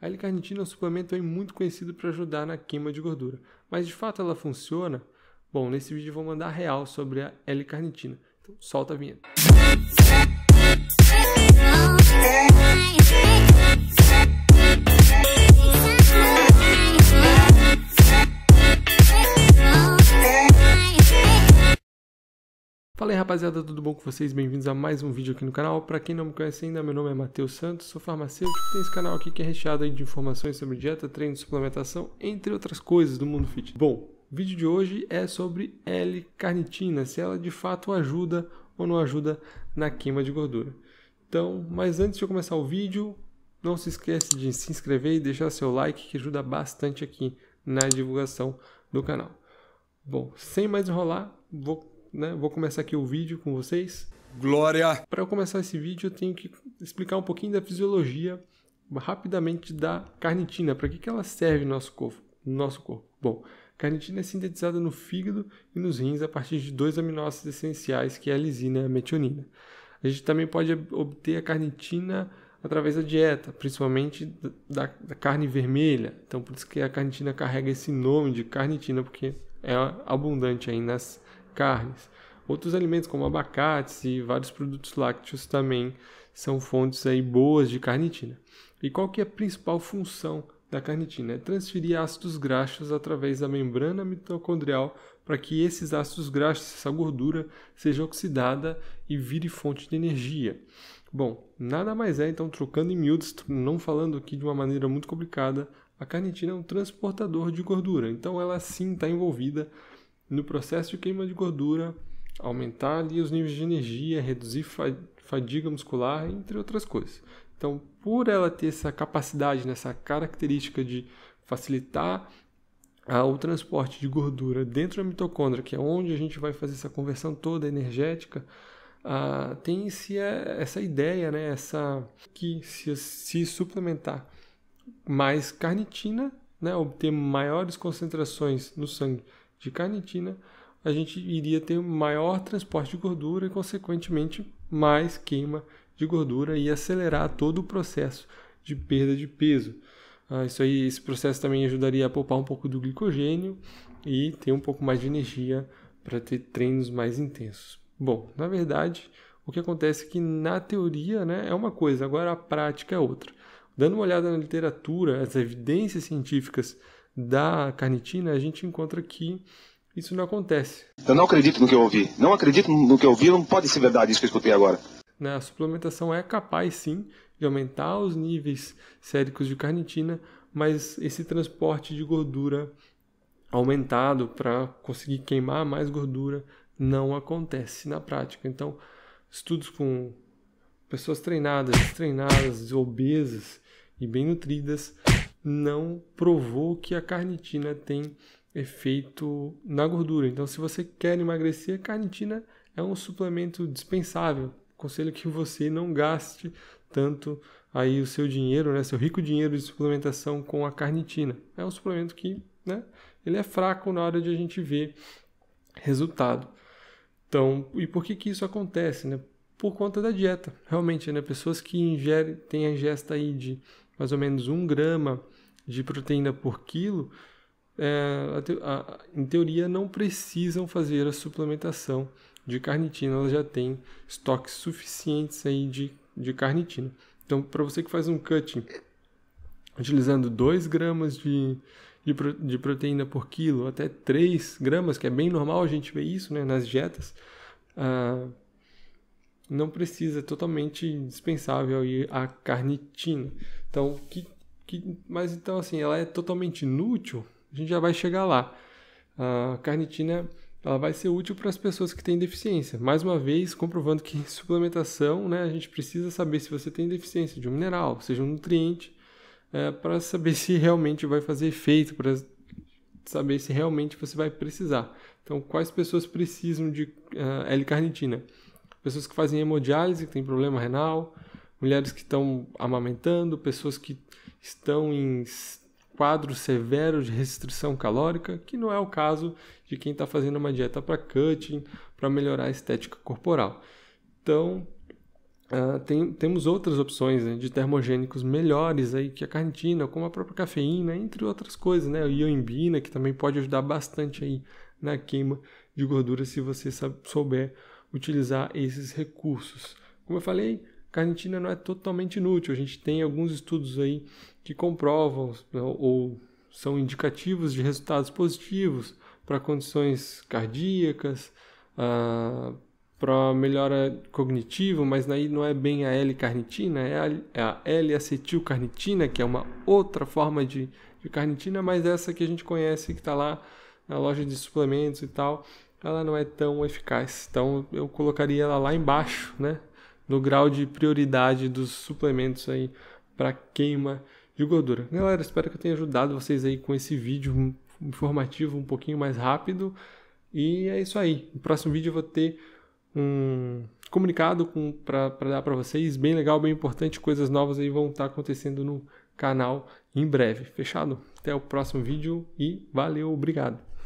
A L-carnitina é um suplemento muito conhecido para ajudar na queima de gordura, mas de fato ela funciona? Bom, nesse vídeo eu vou mandar real sobre a L-carnitina. Então, solta a vinheta. Fala aí rapaziada, tudo bom com vocês? Bem-vindos a mais um vídeo aqui no canal. Para quem não me conhece ainda, meu nome é Matheus Santos, sou farmacêutico tem esse canal aqui que é recheado de informações sobre dieta, treino, suplementação, entre outras coisas do mundo fit. Bom, o vídeo de hoje é sobre L-carnitina, se ela de fato ajuda ou não ajuda na queima de gordura. Então, mas antes de eu começar o vídeo, não se esqueça de se inscrever e deixar seu like que ajuda bastante aqui na divulgação do canal. Bom, sem mais enrolar, vou né? Vou começar aqui o vídeo com vocês. Glória! Para eu começar esse vídeo, eu tenho que explicar um pouquinho da fisiologia rapidamente da carnitina. Para que, que ela serve no nosso corpo? No nosso corpo? Bom, carnitina é sintetizada no fígado e nos rins a partir de dois aminoácidos essenciais, que é a lisina e a metionina. A gente também pode obter a carnitina através da dieta, principalmente da, da, carne vermelha. Então, por isso que a carnitina carrega esse nome de carnitina, porque é abundante aí nas, carnes. Outros alimentos como abacates e vários produtos lácteos também são fontes aí boas de carnitina. E qual que é a principal função da carnitina? É transferir ácidos graxos através da membrana mitocondrial para que esses ácidos graxos, essa gordura, seja oxidada e vire fonte de energia. Bom, nada mais é, então, trocando em miúdos, não falando aqui de uma maneira muito complicada, a carnitina é um transportador de gordura, então ela sim está envolvida no processo de queima de gordura, aumentar ali os níveis de energia, reduzir fadiga muscular, entre outras coisas. Então, por ela ter essa capacidade, nessa né, característica de facilitar o transporte de gordura dentro da mitocôndria, que é onde a gente vai fazer essa conversão toda energética, tem se é, essa ideia, né, essa que se, se suplementar mais carnitina, né, obter maiores concentrações no sangue de carnitina, a gente iria ter maior transporte de gordura e, consequentemente, mais queima de gordura e acelerar todo o processo de perda de peso. Ah, isso aí, esse processo também ajudaria a poupar um pouco do glicogênio e ter um pouco mais de energia para ter treinos mais intensos. Bom, na verdade, o que acontece é que na teoria né, é uma coisa, agora a prática é outra. Dando uma olhada na literatura, as evidências científicas da carnitina, a gente encontra que isso não acontece. Eu não acredito no que eu ouvi. Não acredito no que eu ouvi, não pode ser verdade isso que eu escutei agora. Né, a suplementação é capaz sim de aumentar os níveis séricos de carnitina, mas esse transporte de gordura aumentado para conseguir queimar mais gordura não acontece na prática. Então, estudos com pessoas treinadas, treinadas, obesas e bem nutridas não provou que a carnitina tem efeito na gordura. Então, se você quer emagrecer, a carnitina é um suplemento dispensável. Conselho que você não gaste tanto aí o seu dinheiro, né, seu rico dinheiro de suplementação com a carnitina. É um suplemento que, né, ele é fraco na hora de a gente ver resultado. Então, e por que que isso acontece, né? Por conta da dieta. Realmente, né, pessoas que ingerem, têm a ingesta aí de mais ou menos um grama de proteína por quilo, é, a, a, em teoria não precisam fazer a suplementação de carnitina, elas já têm estoques suficientes aí de, de carnitina. Então, para você que faz um cutting utilizando 2 gramas de, de, de, proteína por quilo, até 3 gramas, que é bem normal a gente ver isso né, nas dietas, ah, não precisa, é totalmente dispensável a carnitina. Então, o que que, mas então, assim, ela é totalmente inútil, a gente já vai chegar lá. A carnitina ela vai ser útil para as pessoas que têm deficiência. Mais uma vez, comprovando que em suplementação, né, a gente precisa saber se você tem deficiência de um mineral, seja um nutriente, é, para saber se realmente vai fazer efeito, para saber se realmente você vai precisar. Então, quais pessoas precisam de uh, L-carnitina? Pessoas que fazem hemodiálise, que têm problema renal, mulheres que estão amamentando, pessoas que estão em quadro severo de restrição calórica, que não é o caso de quem está fazendo uma dieta para cutting, para melhorar a estética corporal. Então, uh, tem, temos outras opções né, de termogênicos melhores aí que a carnitina, como a própria cafeína, entre outras coisas, né? A ioimbina, que também pode ajudar bastante aí na queima de gordura se você souber utilizar esses recursos. Como eu falei, carnitina não é totalmente inútil. A gente tem alguns estudos aí que comprovam ou são indicativos de resultados positivos para condições cardíacas, ah, para melhora cognitiva, mas aí não é bem a L-carnitina, é, é a L-acetilcarnitina, que é uma outra forma de, de carnitina, mas essa que a gente conhece, que está lá na loja de suplementos e tal, ela não é tão eficaz. Então eu colocaria ela lá embaixo, né? no grau de prioridade dos suplementos aí para queima de gordura. Galera, espero que eu tenha ajudado vocês aí com esse vídeo informativo um pouquinho mais rápido. E é isso aí. No próximo vídeo eu vou ter um comunicado para dar para vocês, bem legal, bem importante, coisas novas aí vão estar tá acontecendo no canal em breve. Fechado? Até o próximo vídeo e valeu, obrigado.